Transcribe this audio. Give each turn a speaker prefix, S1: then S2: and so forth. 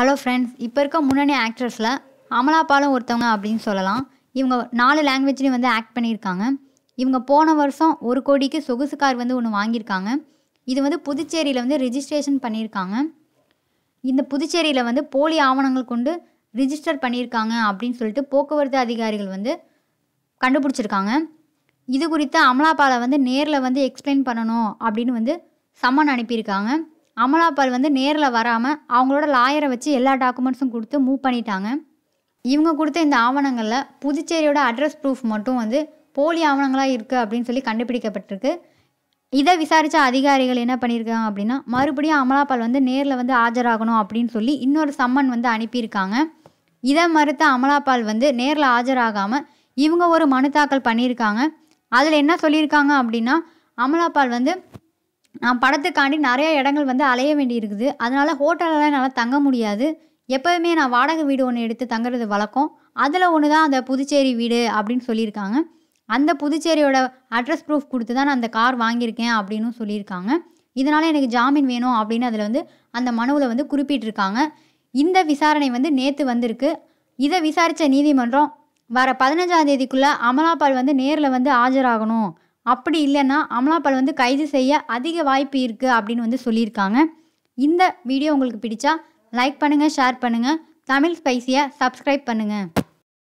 S1: hello friends இப்போ இருக்க முன்னணி ஆக்ட்ரஸில் அமலாபாலும் ஒருத்தவங்க அப்படின்னு சொல்லலாம் இவங்க நாலு லாங்குவேஜ்லேயும் வந்து ஆக்ட் பண்ணியிருக்காங்க இவங்க போன வருஷம் ஒரு கோடிக்கு சொகுசு கார் வந்து ஒன்று வாங்கியிருக்காங்க இது வந்து புதுச்சேரியில் வந்து ரிஜிஸ்ட்ரேஷன் பண்ணியிருக்காங்க இந்த புதுச்சேரியில் வந்து போலி ஆவணங்கள் கொண்டு ரிஜிஸ்டர் பண்ணியிருக்காங்க அப்படின்னு சொல்லிட்டு போக்குவரத்து அதிகாரிகள் வந்து கண்டுபிடிச்சிருக்காங்க இது குறித்து அமலாபாலை வந்து நேரில் வந்து எக்ஸ்பிளைன் பண்ணணும் அப்படின்னு வந்து சம்மன் அனுப்பியிருக்காங்க அமலாபால் வந்து நேரில் வராமல் அவங்களோட லாயரை வச்சு எல்லா டாக்குமெண்ட்ஸும் கொடுத்து மூவ் பண்ணிட்டாங்க இவங்க கொடுத்த இந்த ஆவணங்களில் புதுச்சேரியோட அட்ரஸ் ப்ரூஃப் மட்டும் வந்து போலி ஆவணங்களாக இருக்குது அப்படின்னு சொல்லி கண்டுபிடிக்கப்பட்டிருக்கு இதை விசாரித்த அதிகாரிகள் என்ன பண்ணியிருக்காங்க அப்படின்னா மறுபடியும் அமலாபால் வந்து நேரில் வந்து ஆஜராகணும் அப்படின்னு சொல்லி இன்னொரு சம்மன் வந்து அனுப்பியிருக்காங்க இதை மறுத்த அமலாபால் வந்து நேரில் ஆஜராகாமல் இவங்க ஒரு மனு தாக்கல் பண்ணியிருக்காங்க அதில் என்ன சொல்லியிருக்காங்க அப்படின்னா அமலாபால் வந்து நான் படத்துக்காண்டி நிறைய இடங்கள் வந்து அலைய வேண்டி இருக்குது அதனால் ஹோட்டலெலாம் என்னால் தங்க முடியாது எப்போவுமே நான் வாடகை வீடு ஒன்று எடுத்து தங்குறது வழக்கம் அதில் ஒன்று தான் அந்த புதுச்சேரி வீடு அப்படின்னு சொல்லியிருக்காங்க அந்த புதுச்சேரியோட அட்ரஸ் ப்ரூஃப் கொடுத்து தான் நான் அந்த கார் வாங்கியிருக்கேன் அப்படின்னு சொல்லியிருக்காங்க இதனால் எனக்கு ஜாமீன் வேணும் அப்படின்னு அதில் வந்து அந்த மனுவில் வந்து குறிப்பிட்டிருக்காங்க இந்த விசாரணை வந்து நேற்று வந்திருக்கு இதை விசாரித்த நீதிமன்றம் வர பதினஞ்சாம் தேதிக்குள்ளே அமலாபால் வந்து நேரில் வந்து ஆஜராகணும் அப்படி இல்லைன்னா அமலாபால் வந்து கைது செய்ய அதிக வாய்ப்பு இருக்குது அப்படின்னு வந்து சொல்லியிருக்காங்க இந்த வீடியோ உங்களுக்கு பிடிச்சா லைக் பண்ணுங்கள் ஷேர் பண்ணுங்கள் தமிழ் ஸ்பைஸியை சப்ஸ்கிரைப் பண்ணுங்கள்